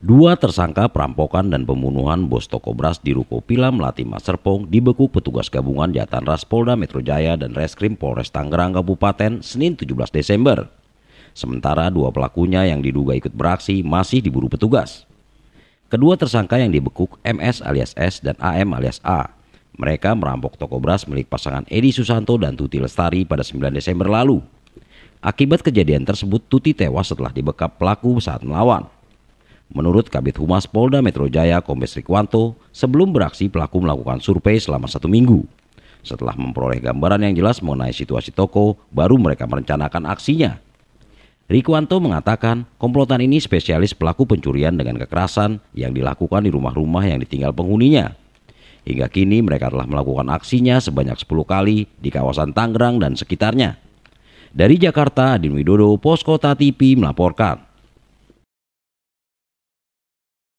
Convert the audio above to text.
Dua tersangka perampokan dan pembunuhan bos toko beras di Ruko Pila Melati Mas Serpong dibeku petugas gabungan jatan ras Polda Metro Jaya dan Reskrim Polres Tangerang Kabupaten Senin 17 Desember. Sementara dua pelakunya yang diduga ikut beraksi masih diburu petugas. Kedua tersangka yang dibekuk MS alias S dan AM alias A. Mereka merampok toko beras milik pasangan Edi Susanto dan Tuti Lestari pada 9 Desember lalu. Akibat kejadian tersebut, Tuti tewas setelah dibekap pelaku saat melawan. Menurut Kabit Humas Polda Metro Jaya Kombes Rikwanto, sebelum beraksi pelaku melakukan survei selama satu minggu. Setelah memperoleh gambaran yang jelas mengenai situasi toko, baru mereka merencanakan aksinya. Rikwanto mengatakan komplotan ini spesialis pelaku pencurian dengan kekerasan yang dilakukan di rumah-rumah yang ditinggal penghuninya. Hingga kini mereka telah melakukan aksinya sebanyak 10 kali di kawasan Tangerang dan sekitarnya. Dari Jakarta, Adin Widodo, Poskota TV melaporkan.